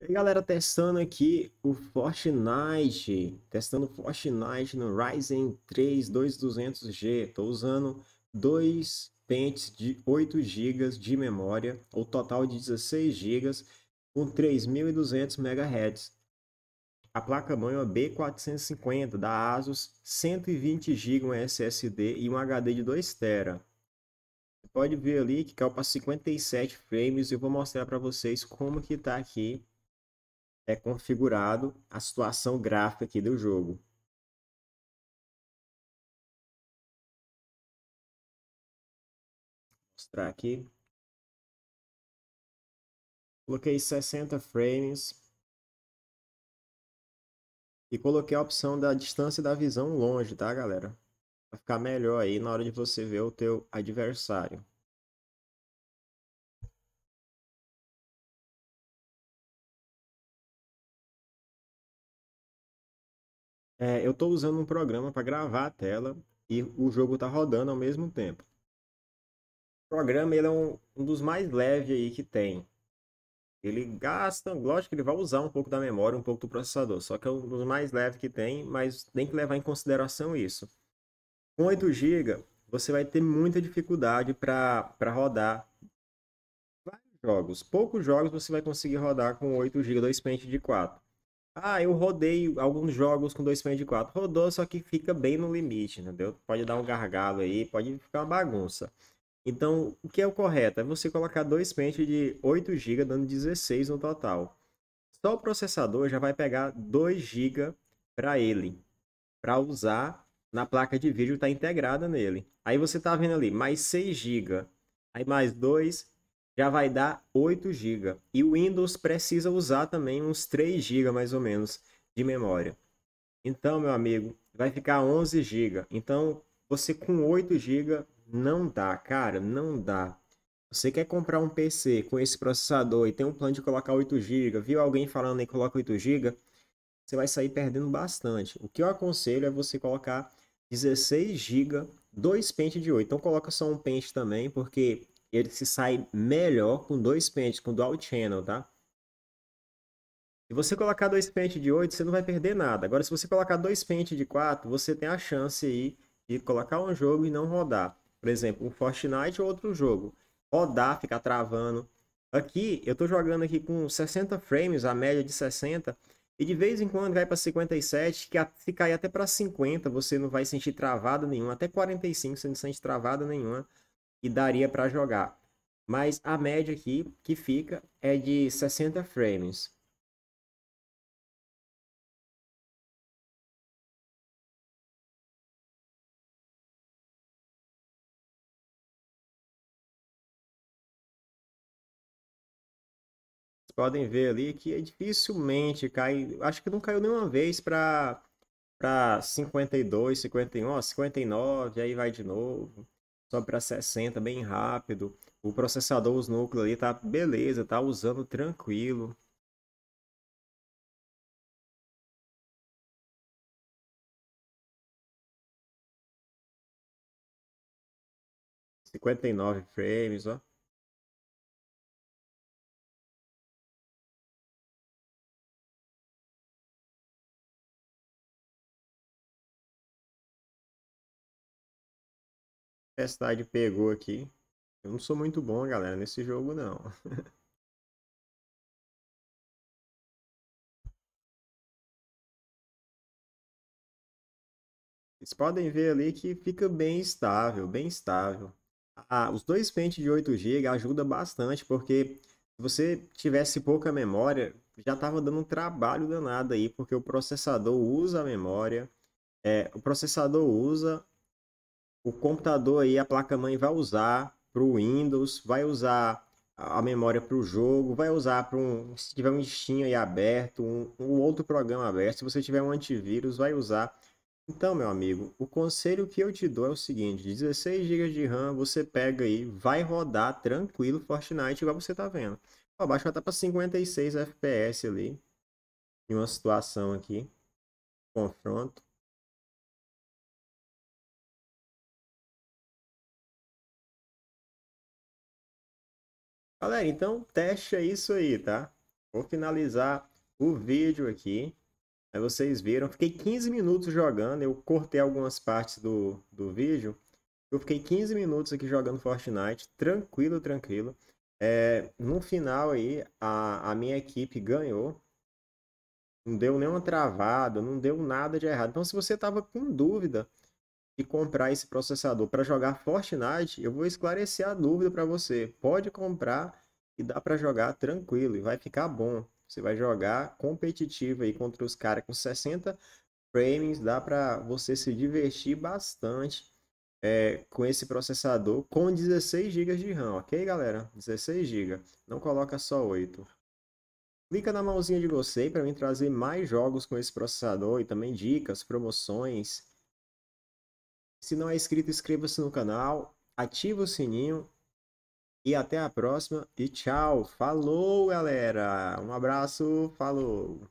E galera, testando aqui o Fortnite, testando Fortnite no Ryzen 3 2200G. Estou usando dois pentes de 8 GB de memória, ou total de 16 GB, com 3200 MHz. A placa-mãe é uma B450 da ASUS, 120 GB um SSD e um HD de 2 TB. Pode ver ali que caiu para 57 frames e eu vou mostrar para vocês como que tá aqui é configurado a situação gráfica aqui do jogo. Vou mostrar aqui. Coloquei 60 frames. E coloquei a opção da distância da visão longe, tá, galera? Para ficar melhor aí na hora de você ver o teu adversário. é, eu estou usando um programa para gravar a tela e o jogo está rodando ao mesmo tempo. O programa ele é um, um dos mais leves aí que tem. Ele gasta, lógico que ele vai usar um pouco da memória, um pouco do processador, só que é um dos mais leves que tem, mas tem que levar em consideração isso. Com 8 GB, você vai ter muita dificuldade para rodar vários jogos. Poucos jogos você vai conseguir rodar com 8 GB do Expand de 4. Ah, eu rodei alguns jogos com dois pente de quatro. Rodou, só que fica bem no limite, entendeu? Pode dar um gargalo aí, pode ficar uma bagunça. Então, o que é o correto? É você colocar dois pentes de 8 GB, dando 16 no total. Só o processador já vai pegar 2 GB para ele, para usar na placa de vídeo está integrada nele. Aí você está vendo ali, mais 6 GB, aí mais 2, já vai dar 8 GB. E o Windows precisa usar também uns 3 GB mais ou menos de memória. Então, meu amigo, vai ficar 11 GB. Então, você com 8 GB não dá, cara, não dá. Você quer comprar um PC com esse processador e tem um plano de colocar 8 GB, viu alguém falando aí coloca 8 GB, você vai sair perdendo bastante. O que eu aconselho é você colocar 16 GB, dois pentes de 8. Então coloca só um pente também, porque ele se sai melhor com dois pentes, com dual channel, tá? Se você colocar dois pentes de 8, você não vai perder nada. Agora, se você colocar dois pentes de 4, você tem a chance aí de colocar um jogo e não rodar. Por exemplo, um Fortnite ou outro jogo. Rodar, ficar travando. Aqui, eu tô jogando aqui com 60 frames, a média de 60. E de vez em quando vai para 57, que se cair até para 50, você não vai sentir travada nenhuma. Até 45, você não sente travada nenhuma e daria para jogar. Mas a média aqui que fica é de 60 frames. podem ver ali que é dificilmente cai, acho que não caiu nenhuma vez para para 52, 51, 59, aí vai de novo sobe para 60 bem rápido. O processador, os núcleos ali tá beleza, tá usando tranquilo. Cinquenta e nove frames, ó. tempestade pegou aqui. Eu não sou muito bom, galera, nesse jogo não. Vocês podem ver ali que fica bem estável, bem estável. Ah, os dois pentes de 8 GB ajuda bastante, porque se você tivesse pouca memória, já estava dando um trabalho danado aí, porque o processador usa a memória, é, o processador usa o computador aí, a placa-mãe vai usar para o Windows, vai usar a memória para o jogo, vai usar para um. Se tiver um Steam aí aberto, um, um, outro programa aberto, se você tiver um antivírus, vai usar. Então, meu amigo, o conselho que eu te dou é o seguinte: 16 GB de RAM, você pega aí, vai rodar tranquilo Fortnite, igual você tá vendo. Ó, baixa tá para 56 FPS ali. Em uma situação aqui. Confronto. Galera, então teste isso aí, tá? Vou finalizar o vídeo aqui. Aí vocês viram, fiquei 15 minutos jogando, eu cortei algumas partes do, do vídeo. Eu fiquei 15 minutos aqui jogando Fortnite, tranquilo, tranquilo. É, no final aí, a, a minha equipe ganhou. Não deu nenhuma travada, não deu nada de errado. Então, se você tava com dúvida de comprar esse processador para jogar Fortnite, eu vou esclarecer a dúvida para você. Pode comprar e dá para jogar tranquilo e vai ficar bom. Você vai jogar competitivo aí contra os caras com 60 frames, dá para você se divertir bastante é, com esse processador com 16 GB de RAM, ok galera? 16 GB, não coloca só 8. Clica na mãozinha de gostei para mim trazer mais jogos com esse processador e também dicas, promoções, se não é inscrito, inscreva-se no canal, ativa o sininho e até a próxima. E tchau. Falou, galera. Um abraço. Falou.